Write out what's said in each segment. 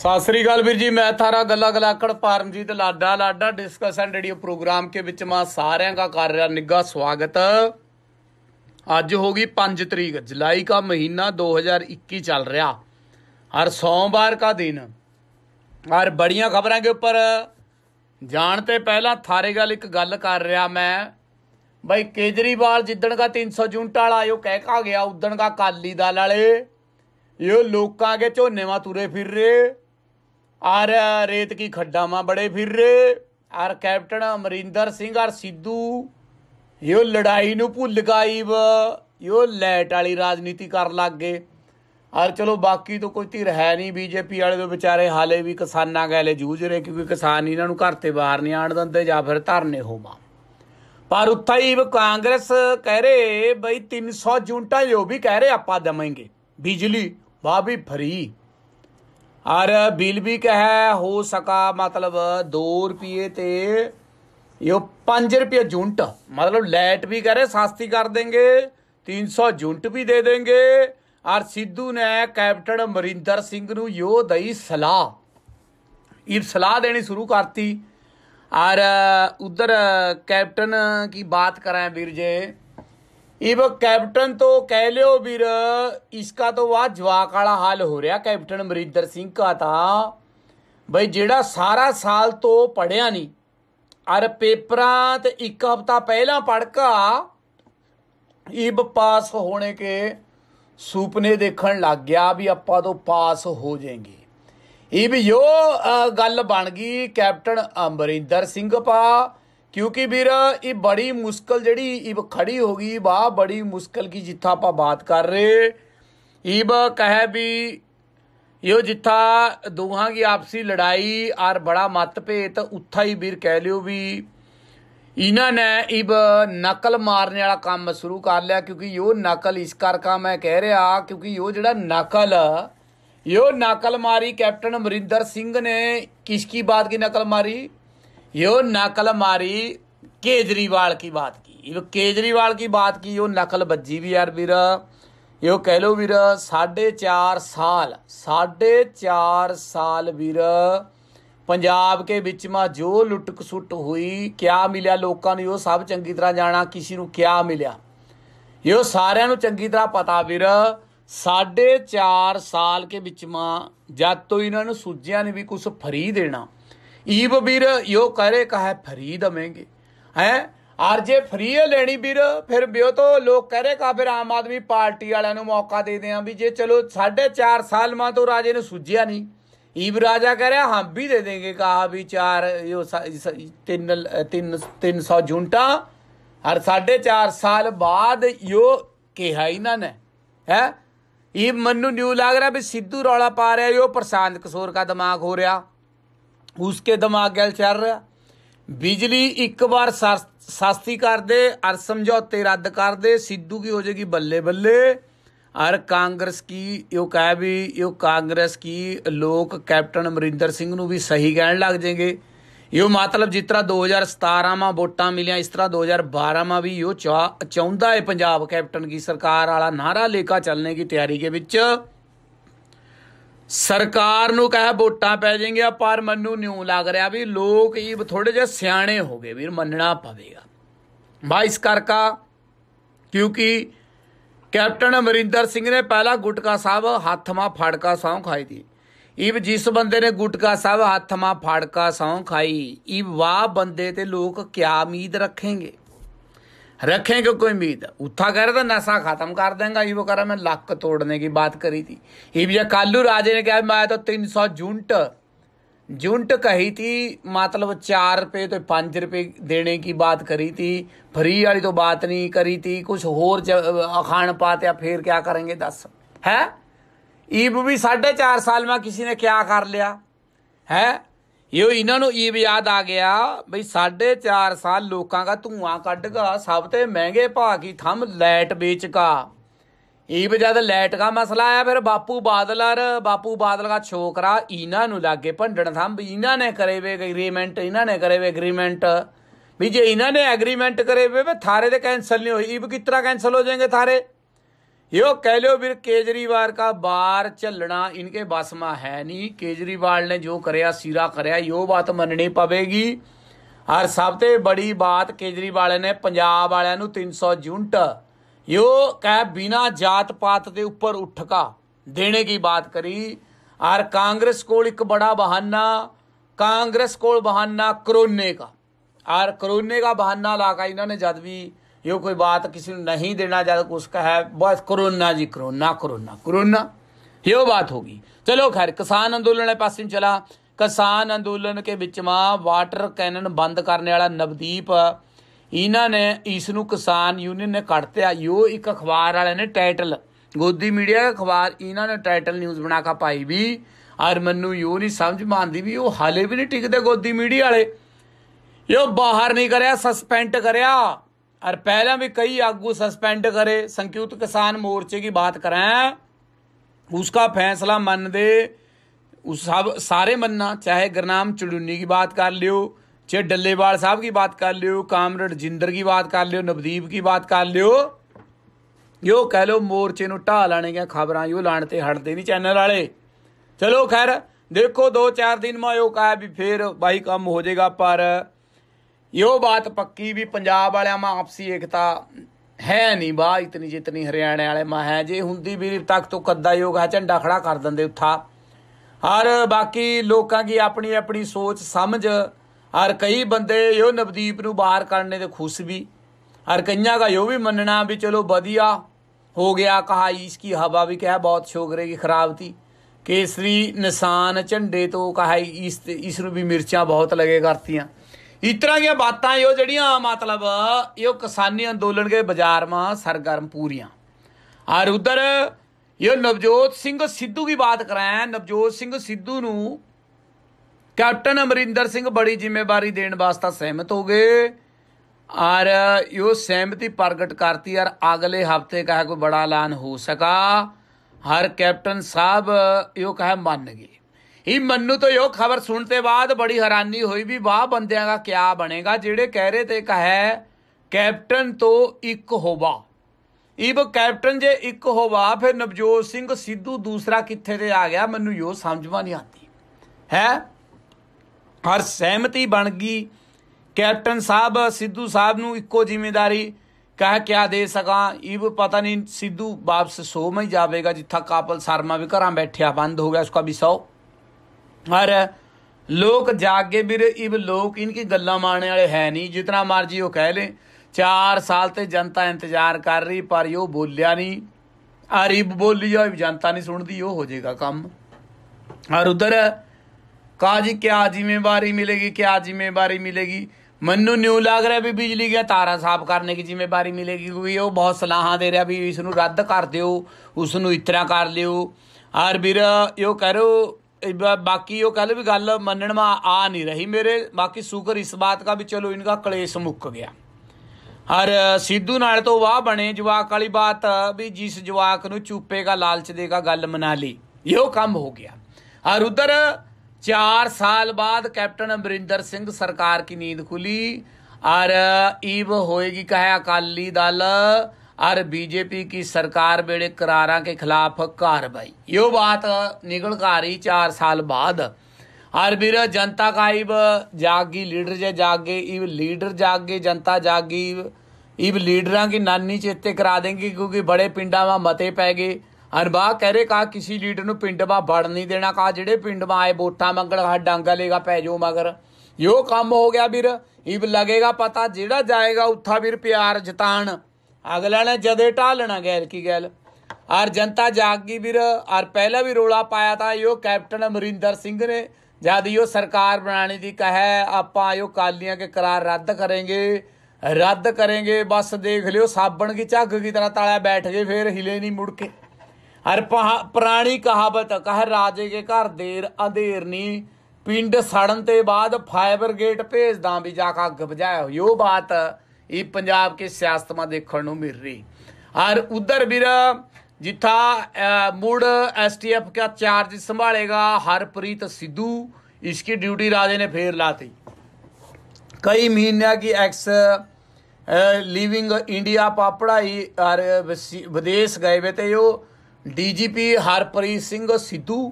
ਸਤਿ ਸ੍ਰੀ ਅਕਾਲ ਵੀਰ ਜੀ ਮੈਂ ਥਾਰਾ ਗੱਲਾ ਗਲਾਕੜ ਪਰਮਜੀਤ ਲਾਡਾ ਲਾਡਾ ਡਿਸਕਸ ਐਂਡ ਰੇਡੀਓ ਪ੍ਰੋਗਰਾਮ ਕੇ ਵਿੱਚ ਮਾ ਸਾਰਿਆਂ ਦਾ ਕਰ ਰਿਹਾ ਨਿੱਗਾ ਸਵਾਗਤ ਅੱਜ ਹੋ ਗਈ 5 ਤਰੀਕ ਜੁਲਾਈ ਦਾ ਮਹੀਨਾ 2021 ਚੱਲ ਰਿਹਾ ਹਰ ਸੋਮਵਾਰ ਦਾ ਦਿਨ ਔਰ ਬੜੀਆਂ ਖਬਰਾਂ ਕੇ ਉੱਪਰ ਜਾਣ ਤੇ ਪਹਿਲਾਂ ਥਾਰੇ ਗੱਲ ਇੱਕ ਗੱਲ ਕਰ ਰਿਹਾ ਮੈਂ ਬਈ ਕੇਜਰੀਵਾਲ ਜਿੱਦਣ ਦਾ 300 ਜੂਨਟ ਵਾਲਾ ਆਇਓ ਕਹਿ ਕਾ ਗਿਆ ਉਦਣ ਦਾ ਕਾਲੀ ਦਲ ਵਾਲੇ ਇਹ ਲੋਕਾਂ ਕੇ ਝੋਨੇ ਤੁਰੇ ਫਿਰ ਰਹੇ ਆਰ ਰੇਤ ਕੀ ਖੱਡਾ ਮਾ ਬੜੇ ਫਿਰ ਰੇ ਆਰ ਕੈਪਟਨ ਅਮਰਿੰਦਰ ਸਿੰਘ ਆਰ ਸਿੱਧੂ ਯੋ ਲੜਾਈ ਨੂੰ ਭੁੱਲ ਗਾਇਬ ਯੋ ਲੈਟ ਵਾਲੀ ਰਾਜਨੀਤੀ ਕਰਨ ਲੱਗ ਗਏ ਆਰ ਚਲੋ ਬਾਕੀ ਤੋਂ ਕੋਈ ਧਿਰ ਹੈ ਨਹੀਂ ਬੀਜੇਪੀ ਵਾਲੇ ਦੇ ਵਿਚਾਰੇ ਹਾਲੇ ਵੀ ਕਿਸਾਨਾਂ ਗੈਲੇ ਜੂਝ ਰਹੇ ਕਿਉਂਕਿ ਕਿਸਾਨ ਇਹਨਾਂ ਨੂੰ ਘਰ ਤੇ ਬਾਹਰ ਨਹੀਂ ਆਣ ਦਿੰਦੇ ਜਾਂ ਫਿਰ ਧਰਨੇ ਹੋਵਾ ਪਰ ਉੱਥੇ ਕਾਂਗਰਸ ਕਹਿ ਰਹੇ ਬਈ 300 ਜੂਨਟਾਂ ਜੋ ਵੀ ਕਹਿ ਰਹੇ ਆਪਾਂ ਦਵਾਂਗੇ ਬਿਜਲੀ ਵਾ ਵੀ ਫਰੀ ਔਰ ਬਿਲ ਵੀ ਕਹੇ ਹੋ ਸਕਾ ਮਤਲਬ 2 ਰੁਪਏ ਤੇ ਇਹੋ 5 ਰੁਪਏ ਜੁੰਟ ਮਤਲਬ ਲੈਟ ਵੀ ਕਰੇ ਸਸਤੀ ਕਰ ਦੇਣਗੇ 300 ਜੁੰਟ ਵੀ ਦੇ ਦੇਣਗੇ ਔਰ ਸਿੱਧੂ ਨੇ ਕੈਪਟਨ ਮਰਿੰਦਰ ਸਿੰਘ ਨੂੰ ਯੋ ਦਈ ਸਲਾਹ ਇਹ ਸਲਾਹ ਦੇਣੀ ਸ਼ੁਰੂ ਕਰਤੀ ਔਰ ਉਧਰ ਕੈਪਟਨ ਕੀ ਬਾਤ ਕਰਾਂ ਵੀਰ ਜੇ ਇਬ ਕੈਪਟਨ ਤੋਂ ਕਹਿ ਲਿਓ ਵੀਰ ਇਸਕਾ ਤੋਂ ਬਾਅਦ ਜਵਾਕ ਵਾਲਾ ਹਾਲ ਹੋ ਰਿਹਾ ਕੈਪਟਨ ਅਮਰਿੰਦਰ ਸਿੰਘ ਦਾ ਤਾਂ ਬਈ ਜਿਹੜਾ ਸਾਰਾ ਸਾਲ ਤੋਂ ਪੜਿਆ ਨਹੀਂ ਅਰ ਪੇਪਰਾਂ ਤੇ ਇੱਕ ਹਫਤਾ ਪਹਿਲਾਂ ਪੜਕਾ ਇਬ ਪਾਸ ਹੋਣੇ ਕੇ ਸੁਪਨੇ ਦੇਖਣ ਲੱਗ ਗਿਆ ਵੀ ਆਪਾਂ ਤੋਂ ਪਾਸ ਹੋ ਜਾਏਗੇ ਇਹ ਵੀ ਜੋ ਗੱਲ ਬਣ ਗਈ ਕੈਪਟਨ ਅਮਰਿੰਦਰ ਸਿੰਘ ਪਾ ਕਿਉਂਕਿ ਵੀਰ ਇਹ ਬੜੀ ਮੁਸ਼ਕਲ ਜਿਹੜੀ ਇਹ ਖੜੀ ਹੋ ਗਈ ਬਾ ਬੜੀ ਮੁਸ਼ਕਲ ਕੀ ਜਿੱਥਾ ਆਪਾਂ ਬਾਤ ਕਰ ਰਹੇ ਇਹ ਕਹੇ ਵੀ ਇਹ ਜਿੱਥਾ ਦੋਹਾਂ ਦੀ ਆਪਸੀ ਲੜਾਈ ਔਰ ਬੜਾ ਮਤਭੇਤ ਉੱਥਾ ਹੀ ਵੀਰ ਕਹਿ ਲਿਓ ਵੀ ਇਹਨਾਂ ਨੇ ਇਬ ਨਕਲ ਮਾਰਨ ਵਾਲਾ ਕੰਮ ਸ਼ੁਰੂ ਕਰ ਲਿਆ ਕਿਉਂਕਿ ਇਹ ਨਕਲ ਇਸ ਕਰਕੇ ਮੈਂ ਕਹਿ ਰਿਹਾ ਕਿਉਂਕਿ ਇਹ ਜਿਹੜਾ ਨਕਲ ਇਹ ਨਕਲ ਮਾਰੀ ਕੈਪਟਨ ਅਮਰਿੰਦਰ ਸਿੰਘ ਨੇ ਕਿਸ ਕੀ ਬਾਤ ਦੀ ਨਕਲ ਮਾਰੀ यो ਨਕਲ ਮਾਰੀ ਕੇਜਰੀਵਾਲ ਕੀ ਬਾਤ ਕੀ ਇਹ ਕੇਜਰੀਵਾਲ ਕੀ ਬਾਤ ਕੀ यो ਨਕਲ बज्जी ਵੀ ਯਾਰ ਵੀਰ यो ਕਹਿ ਲੋ ਵੀਰ साढ़े चार साल साढ़े चार साल वीर ਪੰਜਾਬ ਕੇ ਵਿੱਚ ਮਾ ਜੋ ਲੁੱਟਕਸੁੱਟ ਹੋਈ ਕਿਆ ਮਿਲਿਆ ਲੋਕਾਂ ਨੂੰ ਉਹ ਸਭ ਚੰਗੀ ਤਰ੍ਹਾਂ ਜਾਣਾ ਕਿਸੇ ਨੂੰ ਕਿਆ ਮਿਲਿਆ ਇਹ ਸਾਰਿਆਂ ਨੂੰ ਚੰਗੀ ਤਰ੍ਹਾਂ ਪਤਾ ਵੀਰ ਸਾਢੇ 4 ਸਾਲ ਕੇ ਵਿੱਚ ਮਾ ਜਦ ਤੋਂ ਇਹਨਾਂ ਨੂੰ ਸੁਝਿਆ ਨੇ ਵੀ ਕੁਝ ਫਰੀ ਦੇਣਾ ਈਬ ਵੀਰ ਯੋ ਕਰੇ ਕਹੈ ਫਰੀਦ ਅਮੇਂਗੇ ਹੈ ਆਰ ਜੇ ਫਰੀ ਲੈਣੀ ਵੀਰ ਫਿਰ ਬਿਓ ਤੋਂ ਲੋਕ ਕਹਰੇ ਕਾ ਫਿਰ ਆਮ ਆਦਮੀ ਪਾਰਟੀ ਵਾਲਿਆਂ ਨੂੰ ਮੌਕਾ ਦੇ ਦੇ ਆ ਵੀ ਜੇ ਚਲੋ 4.5 ਸਾਲ ਮਾਂ ਤੋਂ ਰਾਜੇ ਨੂੰ ਸੁਝਿਆ ਨਹੀਂ ਈਬ ਰਾਜਾ ਕਹ ਰਿਹਾ ਹਾਂ ਵੀ ਦੇ ਦੇਂਗੇ ਕਹਾ ਵੀ 4 ਯੋ 3 300 ਜੁੰਟਾ ਹਰ 4.5 ਸਾਲ ਬਾਅਦ ਯੋ ਕਿਹਾ ਇਹਨਾਂ ਨੇ ਹੈ ਇਹ ਨੂੰ ਨਿਊ ਲੱਗ ਰਿਹਾ ਵੀ ਸਿੱਧੂ ਰੌਲਾ ਪਾ ਰਿਹਾ ਯੋ ਪ੍ਰਸ਼ਾਂਤ ਕਸੂਰ ਦਾ ਦਿਮਾਗ ਹੋ ਰਿਹਾ ਉਸਕੇ ਦਿਮਾਗ ਗੈਲ ਚੱਲ ਰਿਹਾ ਬਿਜਲੀ ਇੱਕ ਵਾਰ ਕਰ ਕਰਦੇ ਅਰ ਸਮਝੌਤੇ ਰੱਦ ਕਰਦੇ ਸਿੱਧੂ ਕੀ ਹੋ ਜਾਏਗੀ ਬੱਲੇ ਬੱਲੇ ਅਰ ਕਾਂਗਰਸ ਕੀ ਇਹ ਕਹਿ ਵੀ ਇਹ ਕਾਂਗਰਸ ਕੀ ਲੋਕ ਕੈਪਟਨ ਅਮਰਿੰਦਰ ਸਿੰਘ ਨੂੰ ਵੀ ਸਹੀ ਕਹਿਣ ਲੱਗ ਜਾਣਗੇ ਇਹ ਮਤਲਬ ਜਿਸ ਤਰ੍ਹਾਂ 2017 ਮਾ ਵੋਟਾਂ ਮਿਲੀਆਂ ਇਸ ਤਰ੍ਹਾਂ 2012 ਮਾ ਵੀ ਇਹ ਚਾਹੁੰਦਾ ਹੈ ਪੰਜਾਬ ਕੈਪਟਨ ਕੀ ਸਰਕਾਰ ਵਾਲਾ ਨਾਰਾ ਲੈ ਕੇ ਚੱਲਣੇ ਦੀ ਤਿਆਰੀ ਦੇ ਵਿੱਚ ਸਰਕਾਰ ਨੂੰ ਕਹੇ ਵੋਟਾਂ ਪੈ ਜਾਣਗੀਆਂ ਪਰ ਮੈਨੂੰ ਨਿਉ ਲੱਗ ਰਿਹਾ ਵੀ ਲੋਕ ਹੀ ਥੋੜੇ ਜਿਹਾ ਸਿਆਣੇ ਹੋ ਗਏ ਵੀਰ ਮੰਨਣਾ ਪਵੇਗਾ ਬਾਈਸ ਕਰਕਾ ਕਿਉਂਕਿ ਕੈਪਟਨ ਅਮਰਿੰਦਰ ਸਿੰਘ ਨੇ ਪਹਿਲਾ ਗੁਟਕਾ ਸਾਹਿਬ ਹੱਥਾਂ ਫੜਕਾ ਸੌਂ ਖਾਈ ਦੀ ਇਹ ਜਿਸ ਬੰਦੇ ਨੇ ਗੁਟਕਾ ਸਾਹਿਬ ਹੱਥਾਂ ਫੜਕਾ ਸੌਂ ਖਾਈ ਇਹ ਵਾਹ ਬੰਦੇ ਤੇ ਲੋਕ ਕਿਆ ਉਮੀਦ ਰੱਖਣਗੇ रखेंगे कोई उम्मीद उत्था कह रहे थे नशा खत्म कर देंगे ये वो कह रहा मैं लक तोड़ने की बात करी थी ये भी कालू राजे ने कहा मैं तो तीन सौ जूंट जूंट कही थी मतलब चार रुपये तो पाँच रुपये देने की बात करी थी फ्री वाली तो बात नहीं करी थी कुछ होर अखाण पात या फिर क्या करेंगे दस है ईब भी साढ़े चार साल में किसी ने क्या कर लिया है ਇਹੋ ਇਹਨਾਂ ਨੂੰ ਇਹ ਯਾਦ ਆ ਗਿਆ ਬਈ 4.5 ਸਾਲ ਲੋਕਾਂ ਦਾ ਧੂਆਂ ਕੱਢ ਗਾ ਸਭ ਤੇ ਮਹਿੰਗੇ ਭਾਅ ਕੀ ਥੰਮ ਲਾਈਟ ਵੇਚ ਕਾ ਇਹ ਵੀ ਜਦ ਲਾਈਟ ਦਾ ਮਸਲਾ ਆਇਆ ਫਿਰ ਬਾਪੂ ਬਾਦਲਰ ਬਾਪੂ ਬਾਦਲ ਦਾ ਛੋਕਰਾ ਇਹਨਾਂ ਨੂੰ ਲਾਗੇ ਭੰਡਣ ਥੰਮ ਇਹਨਾਂ ਨੇ ਕਰੇ ਵੇ ਐਗਰੀਮੈਂਟ ਇਹਨਾਂ ਨੇ ਕਰੇ ਵੇ ਐਗਰੀਮੈਂਟ ਵੀ ਜੇ ਇਹਨਾਂ ਨੇ ਐਗਰੀਮੈਂਟ ਕਰੇ ਵੇ ਥਾਰੇ ਦੇ ਕੈਨਸਲ ਨਹੀਂ ਹੋਈ ਇਹ ਵੀ ਕਿਤਰਾ ਕੈਨਸਲ ਹੋ ਜਾਣਗੇ ਥਾਰੇ ਯੋ कह लो फिर केजरीवाल का बार झलना इनके बस में है नहीं केजरीवाल ने जो ਕਰਿਆ सीरा करया यो बात मननी पवेगी ਔਰ ਸਭ ਤੋਂ ਬੜੀ ਬਾਤ ਕੇਜਰੀਵਾਲ ਨੇ ਪੰਜਾਬ ਵਾਲਿਆਂ ਨੂੰ 300 ਯੂਨਿਟ ਯੋ ਕਹਿ ਬਿਨਾ ਜਾਤ ਪਾਤ ਦੇ ਉੱਪਰ ਉੱਠਕਾ ਦੇਣੇ ਦੀ ਬਾਤ ਕਰੀ ਔਰ ਕਾਂਗਰਸ ਕੋਲ ਇੱਕ ਬੜਾ ਬਹਾਨਾ ਕਾਂਗਰਸ ਕੋਲ ਬਹਾਨਾ ਕਰੋਨੇ ਦਾ ਔਰ ਕਰੋਨੇ ਦਾ ਬਹਾਨਾ ਲਾ ਕੇ ਇਹਨਾਂ ਨੇ ਜਦ ਵੀ यो कोई बात किसी ने नहीं देना ज्यादा उसका है ਕਰੋਨਾ ਜੀ ਕਰੋਨਾ ਕਰੋਨਾ ਕਰੋਨਾ कोरोना ਬਾਤ ਹੋ ਗਈ ਚਲੋ ਖੈਰ ਕਿਸਾਨ ਅੰਦੋਲਨ ਵਾਲੇ ਪਾਸੇ ਨੂੰ ਚਲਾ ਕਿਸਾਨ ਅੰਦੋਲਨ ਕੇ ਵਿੱਚ ਮਾ ਵਾਟਰ ਕੈਨਨ ਬੰਦ ਕਰਨ ਵਾਲਾ ਨਵਦੀਪ ਇਹਨਾਂ ਨੇ ਇਸ ਨੂੰ ਕਿਸਾਨ ਯੂਨੀਅਨ ਨੇ ਕੱਢਤਿਆ ਯੋ ਇੱਕ ਅਖਬਾਰ ਵਾਲੇ ਨੇ ਟਾਈਟਲ ਗੋਦੀ ਮੀਡੀਆ ਦਾ ਅਖਬਾਰ ਇਹਨਾਂ ਨੇ ਟਾਈਟਲ ਨਿਊਜ਼ ਬਣਾ ਕੇ ਪਾਈ ਵੀ ਔਰ ਮੈਨੂੰ ਯੋ ਨਹੀਂ ਸਮਝ ਮੰਦੀ ਵੀ ਉਹ ਹਾਲੇ ਵੀ ਨਹੀਂ ਟਿਕਦੇ ਗੋਦੀ ਮੀਡੀਆ ਵਾਲੇ ਯੋ ਬਾਹਰ ਨਹੀਂ ਕਰਿਆ ਸਸਪੈਂਡ ਕਰਿਆ और पहले भी कई आगू सस्पेंड करे संयुक्त किसान मोर्चे की बात करें उसका फैसला मन दे उस सब सारे मनना चाहे गुरनाम चुडुन्नी की बात कर लियो चाहे डल्लेवाल साहब की बात कर लियो कामरेड जिंदर की बात कर लियो नवदीप की बात कर लियो यो कह लो मोर्चे ਨੂੰ ਢਾ ਲਾਣੇ खबर ਖਬਰਾਂ ਯੋ हटते नहीं चैनल ਨਹੀਂ ਚੈਨਲ ਵਾਲੇ ਚਲੋ ਖੈਰ ਦੇਖੋ 2-4 ਦਿਨ ਮਾ ਯੋ ਕਹਾ ਵੀ ਫੇਰ ਬਾਈ ਕੰਮ ਹੋ ਇਹੋ ਬਾਤ ਪੱਕੀ ਵੀ ਪੰਜਾਬ ਵਾਲਿਆਂ ਮਾ ਆਪਸੀ ਏਕਤਾ ਹੈ ਨਹੀਂ ਬਾ ਇਤਨੀ ਜਿਤਨੀ ਹਰਿਆਣੇ ਵਾਲੇ ਮਾ ਹੈ ਜੇ ਹੁੰਦੀ ਵੀ ਤੱਕ ਤੋਂ ਕੱਦਾ ਯੋਗ ਹੈ ਝੰਡਾ ਖੜਾ ਕਰ ਦਿੰਦੇ ਉੱਥਾ ਹਰ ਬਾਕੀ ਲੋਕਾਂ ਦੀ ਆਪਣੀ ਆਪਣੀ ਸੋਚ ਸਮਝ ਹਰ ਕਈ ਬੰਦੇ ਯੋ ਨਵਦੀਪ ਨੂੰ ਬਾਹਰ ਕਰਨੇ ਤੇ ਖੁਸ਼ ਵੀ ਹਰ ਕਈਆਂ ਦਾ ਯੋ ਵੀ ਮੰਨਣਾ ਵੀ ਚਲੋ ਵਧੀਆ ਹੋ ਗਿਆ ਕਹਾ ਇਸ ਕੀ ਹਵਾ ਵੀ ਕਹਿ ਬਹੁਤ ਸ਼ੋਗਰੇ ਕੀ ਖਰਾਬ ਤੀ ਕੇਸਰੀ ਨਿਸ਼ਾਨ ਝੰਡੇ ਤੋਂ ਕਹਾ ਇਸ ਇਸ ਨੂੰ ਵੀ ਮਿਰਚਾਂ ਬਹੁਤ ਲਗੇ ਕਰਤੀਆਂ ਇਸ ਤਰ੍ਹਾਂ ਦੀਆਂ ਬਾਤਾਂ ਇਹੋ ਜਿਹੜੀਆਂ ਮਤਲਬ ਇਹੋ ਕਿਸਾਨੀ ਅੰਦੋਲਨ ਦੇ ਬਾਜ਼ਾਰ ਮਾ ਸਰਗਰਮ ਪੂਰੀਆਂ ਔਰ ਉਧਰ ਇਹ ਨਵਜੋਤ ਸਿੰਘ ਸਿੱਧੂ ਦੀ ਬਾਤ ਕਰਾਂ ਨਵਜੋਤ ਸਿੰਘ ਸਿੱਧੂ ਨੂੰ ਕੈਪਟਨ ਅਮਰਿੰਦਰ ਸਿੰਘ ਬੜੀ ਜ਼ਿੰਮੇਵਾਰੀ ਦੇਣ ਵਾਸਤੇ ਸਹਿਮਤ ਹੋ ਗਏ ਔਰ ਇਹ ਸਹਿਮਤੀ ਪ੍ਰਗਟ ਕਰਤੀ ਔਰ ਅਗਲੇ ਹਫਤੇ ਕਹੇ ਕੋਈ ਬੜਾ ਐਲਾਨ ਹੋ ਸਕਾ ਹਰ ਕੈਪਟਨ ਸਾਹਿਬ ਇਹ ਕਹੇ ਮੰਨ ਗਏ ਹੀ ਮੰਨੂ ਤੋਂ ਇਹ ਖਬਰ ਤੇ ਬਾਅਦ ਬੜੀ ਹੈਰਾਨੀ ਹੋਈ ਵੀ ਵਾਹ ਬੰਦਿਆਂ ਦਾ ਕਿਆ ਬਣੇਗਾ ਜਿਹੜੇ ਕਹਿ ਰਹੇ ਤੇ ਕਹੈ ਕੈਪਟਨ ਤੋਂ ਇੱਕ ਹੋਵਾ ਇਹ ਕੈਪਟਨ ਜੇ ਇੱਕ ਹੋਵਾ ਫਿਰ ਨਵਜੋਤ ਸਿੰਘ ਸਿੱਧੂ ਦੂਸਰਾ ਕਿੱਥੇ ਤੇ ਆ ਗਿਆ ਮੈਨੂੰ ਯੋ ਸਮਝਵਾ ਨਹੀਂ ਆਉਂਦੀ ਹੈ ਹਰ ਸਹਿਮਤੀ ਬਣ ਗਈ ਕੈਪਟਨ ਸਾਹਿਬ ਸਿੱਧੂ ਸਾਹਿਬ ਨੂੰ ਇੱਕੋ ਜ਼ਿੰਮੇਵਾਰੀ ਕਹ ਕਿਆ ਦੇ ਸਕਾਂ ਇਹ ਪਤਾ ਨਹੀਂ ਸਿੱਧੂ ਵਾਪਸ ਸੋਮ ਮੈਂ ਜਾਵੇਗਾ ਜਿੱਥਾ ਕਾਪਲ ਸ਼ਰਮਾ ਵੀ ਘਰਾਂ ਬੈਠਿਆ ਬੰਦ ਹੋ ਗਿਆ ਉਸਕਾ ਵੀ ਸੌ ਹਰ ਲੋਕ ਜਾਗੇ ਵੀਰ ਇਬ ਲੋਕ ਇਨਕੀ ਗੱਲਾਂ ਮਾਣਨੇ ਵਾਲੇ ਹੈ ਨਹੀਂ ਜਿਤਨਾ ਮਰਜੀ ਉਹ ਕਹਿ ਲੇ 4 ਸਾਲ ਤੇ ਜਨਤਾ ਇੰਤਜ਼ਾਰ ਕਰ ਰਹੀ ਪਰ ਉਹ ਬੋਲਿਆ ਨਹੀਂ ਅਰੀਬ ਬੋਲੀ ਹੋਈ ਜਨਤਾ ਨਹੀਂ ਸੁਣਦੀ ਉਹ ਹੋ ਜਾਏਗਾ ਕੰਮ ਔਰ ਉਧਰ ਕਾਜੀ ਕਿਆ ਜ਼ਿੰਮੇਵਾਰੀ ਮਿਲੇਗੀ ਕਿਆ ਜ਼ਿੰਮੇਵਾਰੀ ਮਿਲੇਗੀ ਮੈਨੂੰ ਨਿਊ ਲੱਗ ਰਿਹਾ ਵੀ ਬਿਜਲੀ ਗਿਆ ਤਾਰਾ ਸਾਫ਼ ਕਰਨੇ ਦੀ ਜ਼ਿੰਮੇਵਾਰੀ ਮਿਲੇਗੀ ਕਿਉਂਕਿ ਉਹ ਬਹੁਤ ਸਲਾਹਾਂ ਦੇ ਰਿਹਾ ਵੀ ਇਸ ਨੂੰ ਰੱਦ ਕਰ ਦਿਓ ਉਸ ਨੂੰ ਇਤਰਾ ਕਰ ਲਿਓ ਔਰ ਵੀਰ ਇਹ ਕਰੋ ਬਾਕੀ ਉਹ ਕੱਲ ਵੀ ਗੱਲ ਮੰਨਣ ਮਾ ਆ ਨਹੀਂ ਰਹੀ ਮੇਰੇ ਬਾਕੀ ਸੂਕਰ ਇਸ ਬਾਤ ਦਾ ਵੀ ਚਲੋ ਇਹਨਾਂ ਦਾ ਕਲੇਸ਼ ਮੁੱਕ ਗਿਆ ਹਰ ਸਿੱਧੂ ਨਾਲ ਤੋਂ ਵਾਹ ਬਣੇ ਜਵਾਕ ਵਾਲੀ ਬਾਤ ਵੀ ਜਿਸ ਜਵਾਕ ਨੂੰ ਚੂਪੇਗਾ ਲਾਲਚ ਦੇਗਾ ਗੱਲ ਮਨਾ ਲਈ ਇਹੋ ਕੰਮ ਹੋ ਗਿਆ ਹਰ ਉਧਰ 4 ਸਾਲ ਬਾਅਦ ਕੈਪਟਨ ਅਮਰਿੰਦਰ ਸਿੰਘ ਸਰਕਾਰ ਕੀ ਨੀਂਦ ਖੁੱਲੀ ਔਰ ਇਹ ਹੋਏਗੀ ਕਹਿਆ ਅਕਾਲੀ ਦਲ ਔਰ ਬੀਜੇਪੀ ਕੀ ਸਰਕਾਰ ਵੇਲੇ ਕਰਾਰਾਂ ਕੇ ਖਿਲਾਫ ਕਾਰਵਾਈ ਇਹ ਬਾਤ ਨਿਕਲ ਘਾਰੀ 4 ਸਾਲ ਬਾਅਦ ਔਰ ਵੀਰ ਜਨਤਾ ਕਾਇਬ ਜਾਗੀ ਲੀਡਰ ਜੇ ਜਾਗੇ ਇਹ ਲੀਡਰ ਜਾਗੇ ਜਨਤਾ ਜਾਗੀ ਇਹ ਲੀਡਰਾਂ ਕੀ ਨਾਨੀ ਚੇਤੇ ਕਰਾ ਦੇਣਗੇ ਕਿਉਂਕਿ ਬੜੇ ਪਿੰਡਾਂ ਵਾਂ ਮਤੇ ਪੈ ਗਏ ਅਰਬਾ ਕਹਰੇ ਕਾ ਕਿਸੇ ਲੀਡਰ ਨੂੰ ਪਿੰਡ ਬਾ ਵੜ ਨਹੀਂ ਦੇਣਾ ਕਾ ਜਿਹੜੇ ਪਿੰਡ ਮਾ ਆਏ ਵੋਟਾਂ ਮੰਗਲ ਹਾ ਡਾਂਗਾ ਲੇਗਾ ਪੈ ਜੋ ਮਗਰ ਇਹੋ ਕੰਮ ਹੋ ਗਿਆ ਵੀਰ ਇਹ ਲਗੇਗਾ ਪਤਾ ਜਿਹੜਾ ਜਾਏਗਾ ਉੱਥਾ ਵੀਰ ਪਿਆਰ ਜਤਾਨ ਅਗਲਾ ਨੇ ਜਦੇ ਢਾਲਣਾ ਗੈਰ ਕੀ ਗੱਲ ਔਰ ਜਨਤਾ ਜਾਗ ਗਈ ਵੀਰ ਔਰ ਪਹਿਲਾਂ ਵੀ ਰੋਲਾ ਪਾਇਆ ਤਾਂ ਯੋ ਕੈਪਟਨ ਅਮਰਿੰਦਰ ਸਿੰਘ ਨੇ ਜਦ ਇਹੋ ਸਰਕਾਰ ਬਣਾਣੀ ਦੀ ਕਹੇ ਆਪਾਂ ਯੋ ਕਾਲੀਆਂ ਕੇ ਕਰਾਰ ਰੱਦ ਕਰਾਂਗੇ ਰੱਦ ਕਰਾਂਗੇ ਬਸ ਦੇਖ ਲਿਓ ਸਾਬਣ ਕੀ ਝੱਗ ਕੀ ਤਰ੍ਹਾਂ ਤਾਲਿਆ ਬੈਠ ਗਏ ਫੇਰ ਹਿਲੇ ਨਹੀਂ ਮੁੜ ਕੇ ਔਰ ਪੁਰਾਣੀ ਕਹਾਵਤ ਕਹ ਰਾਜੇ ਕੇ ਘਰ ਦੇਰ ਅੰਧੇਰ ਨਹੀਂ ਪਿੰਡ ਸੜਨ ਤੇ ਬਾਅਦ ਫਾਈਬਰ ਗੇਟ ਭੇਜਦਾ ਵੀ ਜਾ ਕੇ ਅੱਗ ਬੁਝਾਇਓ ਯੋ ਬਾਤ ਇਹ ਪੰਜਾਬ ਕੇ ਸਿਆਸਤਮਾ ਦੇਖਣ ਨੂੰ ਮਿਲ ਰਹੀ ਔਰ ਉਧਰ ਵੀਰ ਜਿੱਥਾ ਮੂੜ ਐਸਟੀਐਫ ਦਾ ਚਾਰਜ ਸੰਭਾਲੇਗਾ ਹਰਪ੍ਰੀਤ ਸਿੱਧੂ ਇਸ ਕੀ ਡਿਊਟੀ ਰਾਜੇ ਨੇ ਫੇਰ ਲਾਤੀ ਕਈ ਮਹੀਨਿਆਂ ਕੀ ਐਕਸ ਲੀਵਿੰਗ ਇੰਡੀਆ ਪਾ ਪੜਾਈ ਔਰ ਵਿਦੇਸ਼ ਗਏ ਵੇ ਤੇ ਉਹ ਡੀਜੀਪੀ ਹਰਪ੍ਰੀਤ ਸਿੰਘ ਸਿੱਧੂ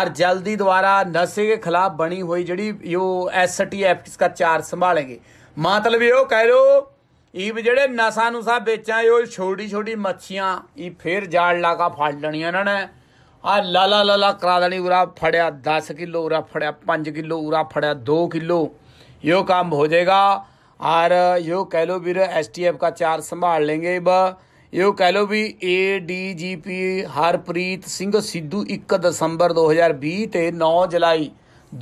ਔਰ ਜਲਦੀ ਦੁਆਰਾ ਨਸ਼ੇ ਦੇ ਖਿਲਾਫ ਬਣੀ ਹੋਈ ਜਿਹੜੀ ਉਹ ਐਸਟੀਐਫ ਦਾ ਚਾਰਜ ਸੰਭਾਲੇਗੇ ਮਤਲਬ ਇਹ ਉਹ ਕਹਿ ਲੋ ਇਹ ਜਿਹੜੇ ਨਸਾਂ ਨੂੰ ਸਾ ਵੇਚਾਂ ਉਹ ਛੋਟੀ ਛੋਟੀ ਮੱਛੀਆਂ ਇਹ ਫੇਰ ਜਾਲ ਲਾ ਕੇ ਫੜ ਲੈਣੀਆਂ ਇਹਨਾਂ ਨੇ ਆ ਲਾ ਲਾ ਲਾ ਲਾ ਕਰਾ ਦੇਣੀ ਉਰਾ ਫੜਿਆ 10 ਕਿਲੋ ਉਰਾ ਫੜਿਆ 5 ਕਿਲੋ ਉਰਾ ਫੜਿਆ 2 ਕਿਲੋ यो काम हो जाएगा और यो कह लो भी एसटीएफ ਦਾ ਚਾਰ ਸੰਭਾਲ लेंगे ਬ ਇਹੋ ਕਹਿ ਲੋ ਵੀ A D G P Harpreet Singh 1 ਦਸੰਬਰ 2020 ਤੇ 9 ਜੁਲਾਈ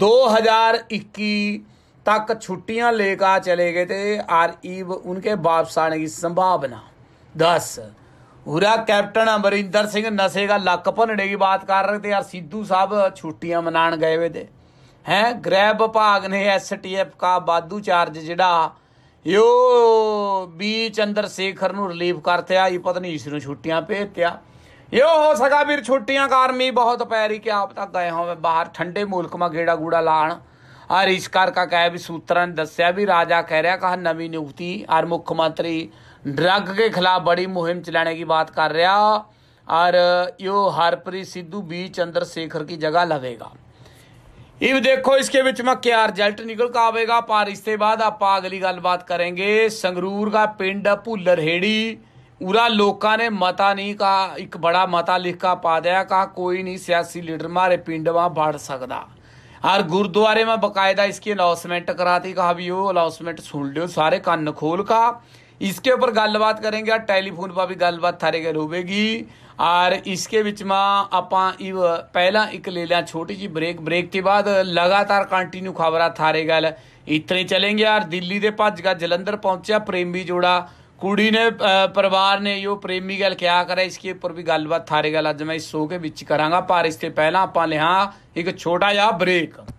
2021 तक छुट्टियां लेकर चले गए थे और ईब उनके वापस आने की संभावना दस हुरा कैप्टन अमरिंदर सिंह नशे का लक भनने की बात कर रहे थे यार सिद्धू साहब छुट्टियां मनान गए हुए थे हैं गृह विभाग ने एसटीएफ का वाधू चार्ज ਜਿਹੜਾ ਯੋ ਬੀ ਚੰਦਰ ਸ਼ੇਖਰ ਨੂੰ ਰਿਲੀਵ ਕਰਤਿਆ ਇਹ ਪਤਨੀ ਇਸ ਨੂੰ ਛੁੱਟੀਆਂ ਭੇਜਤਿਆ ਯੋ ਹੋ ਸਕਾ ਵੀਰ ਛੁੱਟੀਆਂ ਕਾਰਨ ਮੀ ਬਹੁਤ ਪੈ ਰਹੀ ਕਿ ਆਪ ਤਾਂ ਗਏ ਹੋਵੇ ਬਾਹਰ ਠੰਡੇ ਮੁਲਕ ਮਾ ਗੇੜਾ ਗੂੜਾ ਲਾਣ ਹਰੀਸ਼ਕਰ ਕਾ ਕਹਿ ਵੀ ਸੂਤਰਾਂ ਨੇ ਦੱਸਿਆ ਵੀ ਰਾਜਾ ਕਹਿ ਰਿਹਾ ਕਹ ਨਵੀਂ ਨਿਯੁਕਤੀ ਆਰ ਮੁੱਖ ਮੰਤਰੀ ਡਰੱਗ ਕੇ ਖਿਲਾਫ ਬੜੀ ਮੁਹਿੰਮ ਚਲਾਣੇ ਦੀ ਬਾਤ ਕਰ ਰਿਹਾ ਔਰ ਯੋ ਹਰਪ੍ਰੀਤ ਸਿੱਧੂ ਵੀ ਚੰਦਰ ਸ਼ੇਖਰ ਕੀ ਜਗ੍ਹਾ ਲਵੇਗਾ ਇਹ ਦੇਖੋ ਇਸ ਕੇ ਵਿੱਚ ਮੈਂ ਕਿਆ ਰਿਜ਼ਲਟ ਨਿਕਲ ਕਾ ਆਵੇਗਾ ਪਰ ਇਸ ਤੇ ਬਾਅਦ ਆਪਾਂ ਅਗਲੀ ਗੱਲਬਾਤ ਕਰਾਂਗੇ ਸੰਗਰੂਰ ਦਾ ਪਿੰਡ ਭੁੱਲਰ ਹੇੜੀ ਉਰਾ ਲੋਕਾਂ ਨੇ ਮਤਾ ਨਹੀਂ ਕਾ ਇੱਕ ਬੜਾ ਮਤਾ ਲਿਖ ਕਾ ਪਾ ਦਿਆ ਕਾ ਕੋਈ ਨਹੀਂ ਸਿਆਸੀ ਲੀਡਰ ਮਾਰੇ ਪਿੰਡਾਂ ਵਾ ਵੜ ਸਕਦਾ और ਗੁਰਦੁਆਰੇ ਮੈਂ ਬਕਾਇਦਾ ਇਸਕੀ ਅਨਾਉਂਸਮੈਂਟ ਕਰਾਤੀ ਕਹਾ ਵੀ ਉਹ ਅਨਾਉਂਸਮੈਂਟ ਸੁਣ ਲਿਓ ਸਾਰੇ ਕੰਨ ਖੋਲ ਕਾ ਇਸਕੇ ਉਪਰ ਗੱਲਬਾਤ ਕਰਾਂਗੇ ਆ ਟੈਲੀਫੋਨ ਪਾ ਵੀ ਗੱਲਬਾਤ ਥਾਰੇ ਘਰ ਹੋਵੇਗੀ ਔਰ ਇਸਕੇ ਵਿੱਚ ਮਾ ਆਪਾਂ ਇਹ ਪਹਿਲਾਂ ਇੱਕ ਲੈ ਲਿਆ ਛੋਟੀ ਜੀ ਬ੍ਰੇਕ ਬ੍ਰੇਕ ਤੇ ਬਾਅਦ ਲਗਾਤਾਰ ਕੰਟੀਨਿਊ ਖਬਰਾਂ ਥਾਰੇ ਗੱਲ ਇਤਨੇ ਚਲੇਗੇ ਔਰ ਦਿੱਲੀ ਦੇ ਭੱਜ ਗਾ ਜਲੰਧਰ ਪਹੁੰਚਿਆ ਪ੍ਰੇਮੀ ਜੋੜਾ ਕੁੜੀ ਨੇ ਪਰਿਵਾਰ ਨੇ ਯੋ ਪ੍ਰੇਮੀ ਗੱਲ ਕਿਹਾ ਕਰਾ ਕੀ ਉੱਪਰ ਵੀ ਗੱਲਬਾਤ ਥਾਰੇ ਗੱਲ ਅੱਜ ਮੈਂ ਇਸ ਸ਼ੋਅ ਕੇ ਵਿੱਚ ਕਰਾਂਗਾ ਪਰ ਇਸ ਤੇ ਪਹਿਲਾਂ ਆਪਾਂ ਲਿਆ ਇੱਕ ਛੋਟਾ ਜਿਹਾ ਬ੍ਰੇਕ